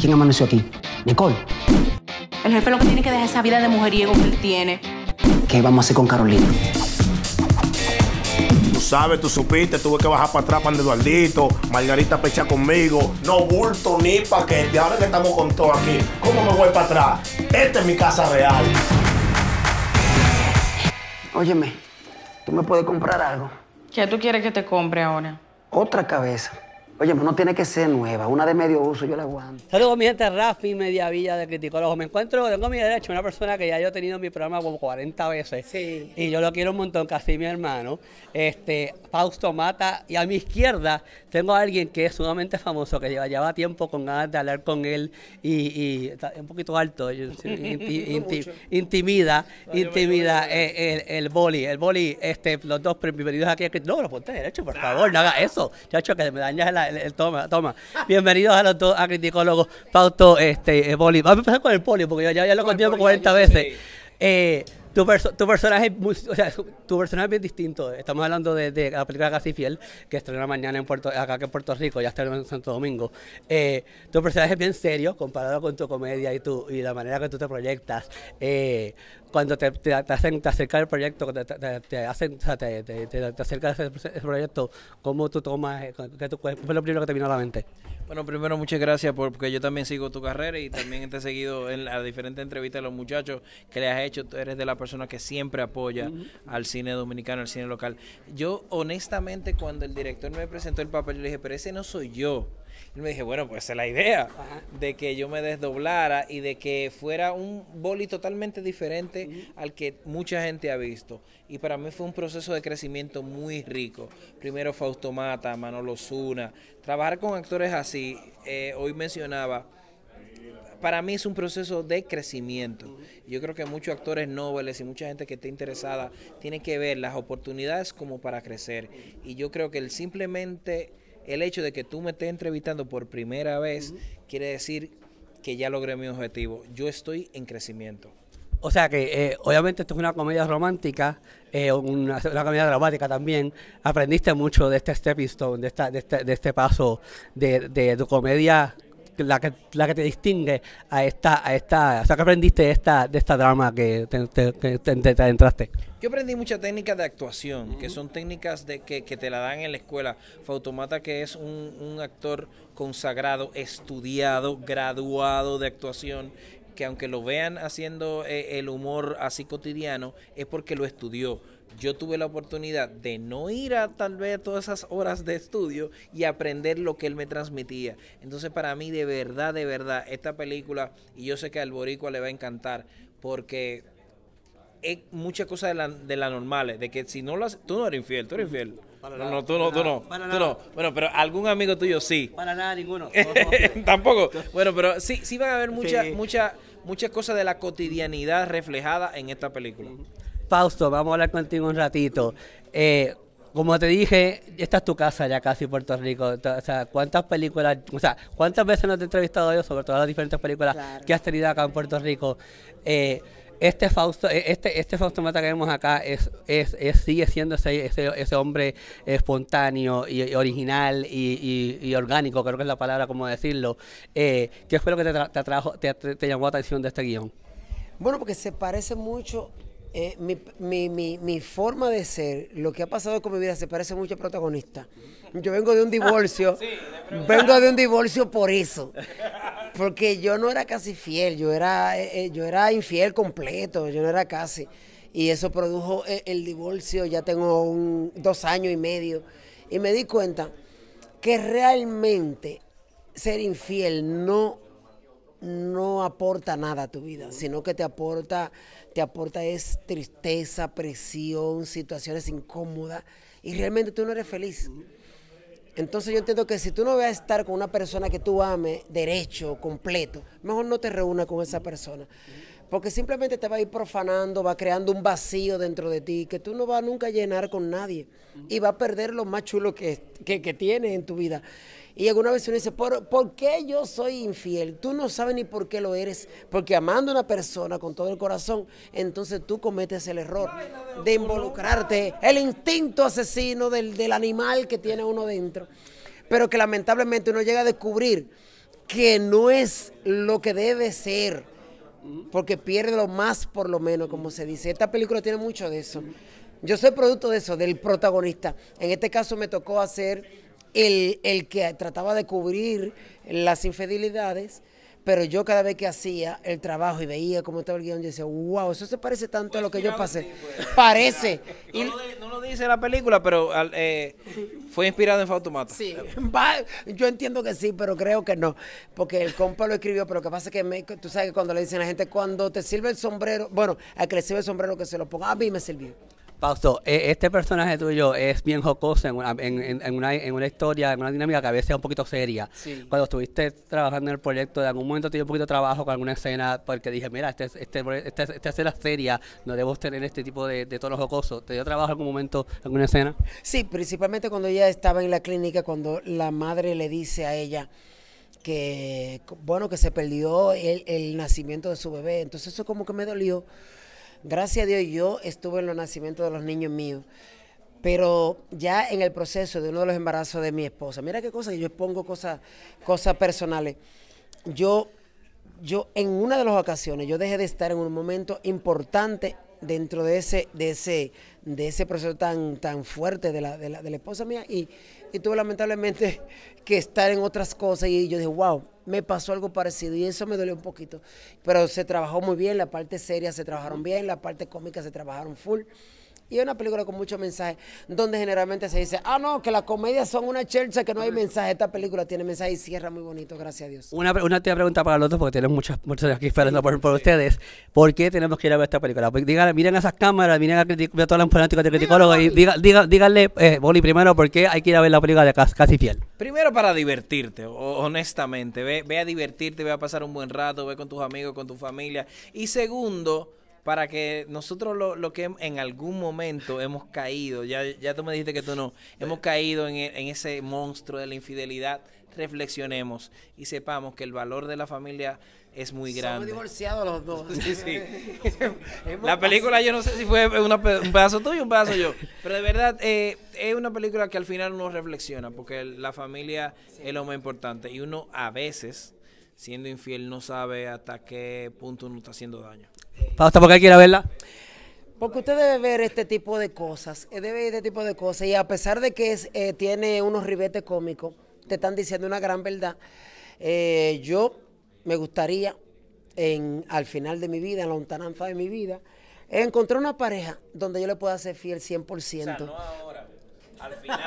¿Quién amaneció aquí? Nicole. El jefe lo que tiene que dejar esa vida de mujeriego que él tiene. ¿Qué vamos a hacer con Carolina? Tú sabes, tú supiste, tuve que bajar para atrás para Eduardito, Margarita pecha conmigo. No bulto ni paquete, ahora que estamos con todo aquí, ¿cómo me voy para atrás? Esta es mi casa real. Óyeme, ¿tú me puedes comprar algo? ¿Qué tú quieres que te compre ahora? Otra cabeza. Oye, pues no tiene que ser nueva, una de medio uso, yo la aguanto. Saludos, mi gente, Rafi Mediavilla de Criticólogo. Me encuentro, tengo a mi derecho una persona que ya yo he tenido en mi programa como 40 veces. Sí. Y yo lo quiero un montón, casi mi hermano. Este, Fausto Mata. Y a mi izquierda tengo a alguien que es sumamente famoso, que lleva, tiempo con ganas de hablar con él y, y un poquito alto, intimida, intimida el, boli. El boli, este, los dos bienvenidos aquí. No, lo ponte derecho, por favor, no haga eso. hecho que me dañas la toma, toma. Bienvenidos a los dos a criticólogos. este, eh, Vamos a empezar con el Poli, porque yo ya, ya lo conté 40 veces. Eh, tu, personaje o sea, tu personaje es bien distinto. Estamos hablando de, la película Casi Fiel, que estrena mañana en Puerto, acá en Puerto Rico, ya estrena en Santo Domingo. Eh, tu personaje es bien serio comparado con tu comedia y, tu, y la manera que tú te proyectas cuando te, te, te, hacen te el proyecto, te, te hacen, o sea, te, te el, proyecto, ¿cómo tú tomas, eh, qué, fue lo primero que te vino a la mente? Bueno, primero muchas gracias porque yo también sigo tu carrera y también te he seguido en las diferentes entrevistas de los muchachos que le has hecho. Tú eres de la persona que siempre apoya al cine dominicano, al cine local. Yo honestamente cuando el director me presentó el papel, yo le dije, pero ese no soy yo. Y me dije, bueno, pues es la idea, de que yo me desdoblara y de que fuera un boli totalmente diferente al que mucha gente ha visto. Y para mí fue un proceso de crecimiento muy rico. Primero Fausto Mata, Manolo Zuna, trabajar con actores así, eh, hoy mencionaba, para mí es un proceso de crecimiento. Yo creo que muchos actores nobles y mucha gente que esté interesada tiene que ver las oportunidades como para crecer. Y yo creo que el simplemente el hecho de que tú me estés entrevistando por primera vez quiere decir que ya logré mi objetivo. Yo estoy en crecimiento. O sea que, eh, obviamente, esto es una comedia romántica, eh, una, comedia dramática también. Aprendiste mucho de este stepping stone, de, este, de, este, paso de, de tu comedia la que, la que te distingue a esta, a esta, que aprendiste esta, de esta drama que te, te, Yo aprendí muchas técnicas de actuación, que son técnicas de que, te la dan en la escuela. Fautomata, que es un, actor consagrado, estudiado, graduado de actuación, que aunque lo vean haciendo eh, el humor así cotidiano, es porque lo estudió yo tuve la oportunidad de no ir a tal vez todas esas horas de estudio y aprender lo que él me transmitía. Entonces para mí de verdad, de verdad, esta película, y yo sé que al boricua le va a encantar, porque es mucha cosa de de la normal, de que si no lo haces, tú no eres infiel, tú eres infiel. no, no, tú no, tú no, Bueno, pero algún amigo tuyo sí. Para nada, ninguno. Tampoco. Bueno, pero sí, sí van a haber muchas, muchas cosas de la cotidianidad reflejada en esta película. Fausto, vamos a hablar contigo un ratito. Eh, como te dije, esta es tu casa ya casi Puerto Rico. O sea, ¿cuántas películas, o sea, cuántas veces nos he entrevistado yo sobre todas las diferentes películas que has tenido acá en Puerto Rico? Eh, este Fausto, eh, este, este Fausto Mata que vemos acá es, sigue siendo ese, hombre espontáneo y, original y, orgánico, creo que es la palabra como decirlo. Eh, ¿Qué fue lo que te, te, te llamó la atención de este guión? Bueno, porque se parece mucho eh, mi, forma de ser, lo que ha pasado con mi vida, se parece mucho a protagonista. Yo vengo de un divorcio, vengo de un divorcio por eso. Porque yo no era casi fiel, yo era, eh, eh, yo era infiel completo, yo no era casi. Y eso produjo el, divorcio, ya tengo dos años y medio. Y me di cuenta que realmente ser infiel no no aporta nada a tu vida, sino que te aporta, te aporta es tristeza, presión, situaciones incómodas y realmente tú no eres feliz. Entonces yo entiendo que si tú no vas a estar con una persona que tú ames, derecho, completo, mejor no te reúna con esa persona. Porque simplemente te va a ir profanando, va creando un vacío dentro de ti que tú no vas a nunca llenar con nadie. Y va a perder lo más chulo que, que, que tienes en tu vida. Y alguna vez uno dice, ¿por, qué yo soy infiel? Tú no sabes ni por qué lo eres, porque amando a una persona con todo el corazón, entonces tú cometes el error de involucrarte, el instinto asesino del, del animal que tiene uno dentro, pero que lamentablemente uno llega a descubrir que no es lo que debe ser, porque pierde lo más por lo menos, como se dice. Esta película tiene mucho de eso. Yo soy producto de eso, del protagonista. En este caso me tocó hacer el, que trataba de cubrir las infidelidades. Pero yo cada vez que hacía el trabajo y veía cómo estaba el guión, yo decía, wow, eso se parece tanto a lo que yo pasé. Pues. parece. No, lo dice la película, pero eh, fue inspirado en Fautomata. Sí. yo entiendo que sí, pero creo que no. Porque el compa lo escribió, pero lo que pasa es que tú sabes que cuando le dicen a la gente, cuando te sirve el sombrero, bueno, al que le sirve el sombrero que se lo ponga, a mí me sirvió. Pausto, e, este personaje tuyo es bien jocoso en una, en, una, historia, en una dinámica que a veces es un poquito seria. Cuando estuviste trabajando en el proyecto, de algún momento te dio un poquito de trabajo con alguna escena, porque dije, mira, este, este, este, esta, escena es seria, no debo tener este tipo de, de los jocosos. ¿Te dio trabajo en algún momento, alguna escena? Sí, principalmente cuando ella estaba en la clínica, cuando la madre le dice a ella, que bueno que se perdió el, el, nacimiento de su bebé entonces eso como que me dolió Gracias a Dios yo estuve en los nacimientos de los niños míos, pero ya en el proceso de uno de los embarazos de mi esposa, mira qué cosa, yo expongo cosas, cosas personales. Yo, yo en una de las ocasiones, yo dejé de estar en un momento importante dentro de ese, de ese, de ese proceso tan, tan fuerte de la, esposa mía y tuve lamentablemente que estar en otras cosas y yo dije, wow, me pasó algo parecido y eso me dolió un poquito. Pero se trabajó muy bien, la parte seria se trabajaron bien, la parte cómica se trabajaron full. Y es una película con mucho mensaje, donde generalmente se dice, ah, no, que las comedias son una chelcha, que no hay mensaje. Esta película tiene mensaje y cierra muy bonito, gracias a Dios. Una, una pregunta para los otros, porque tienen muchas personas aquí esperando por, ustedes. ¿Por qué tenemos que ir a ver esta película? Pues miren esas cámaras, miren a, todos todas las de criticólogos y díganle, eh, Boli, primero, ¿por qué hay que ir a ver la película de Casi Fiel? Primero para divertirte, honestamente. Ve, ve a divertirte, ve a pasar un buen rato, ve con tus amigos, con tu familia. Y segundo, para que nosotros lo, que en algún momento hemos caído, ya, ya tú me dijiste que tú no, hemos caído en, ese monstruo de la infidelidad, reflexionemos y sepamos que el valor de la familia es muy grande. Somos divorciados los dos. la película yo no sé si fue un pedazo tuyo, un pedazo yo, pero de verdad eh, es una película que al final uno reflexiona porque la familia es lo más importante y uno a veces siendo infiel no sabe hasta qué punto uno está haciendo daño hasta porque quiere verla. Porque usted debe ver este tipo de cosas, eh, debe ver este tipo de cosas, y a pesar de que eh, tiene unos ribetes cómicos, te están diciendo una gran verdad. Eh, yo me gustaría, en, al final de mi vida, en la lontananza de mi vida, encontrar una pareja donde yo le pueda ser fiel 100%. O no ahora, al final.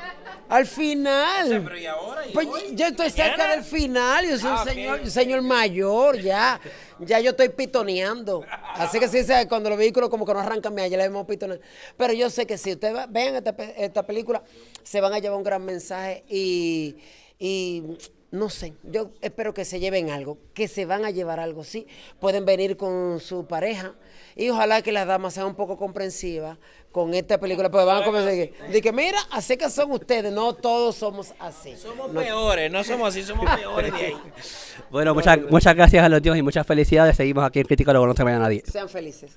al final. pero ¿y ahora? pues yo estoy cerca del final, yo soy un ah, señor, señor mayor ya ya yo estoy pitoneando. Así que sí, cuando los vehículos como que no arrancan, ya le vemos pitoneado. Pero yo sé que si ustedes vean esta, esta película, se van a llevar un gran mensaje y, y no sé, yo espero que se lleven algo, que se van a llevar algo, sí. Pueden venir con su pareja, y ojalá que las damas sean un poco comprensivas con esta película, porque van a comenzar de que mira, así que son ustedes, no todos somos así. Somos peores, no somos así, somos peores de ahí. Bueno, muchas, muchas gracias a los dios y muchas felicidades. Seguimos aquí en Crítica, no conoce mañana nadie. Sean felices.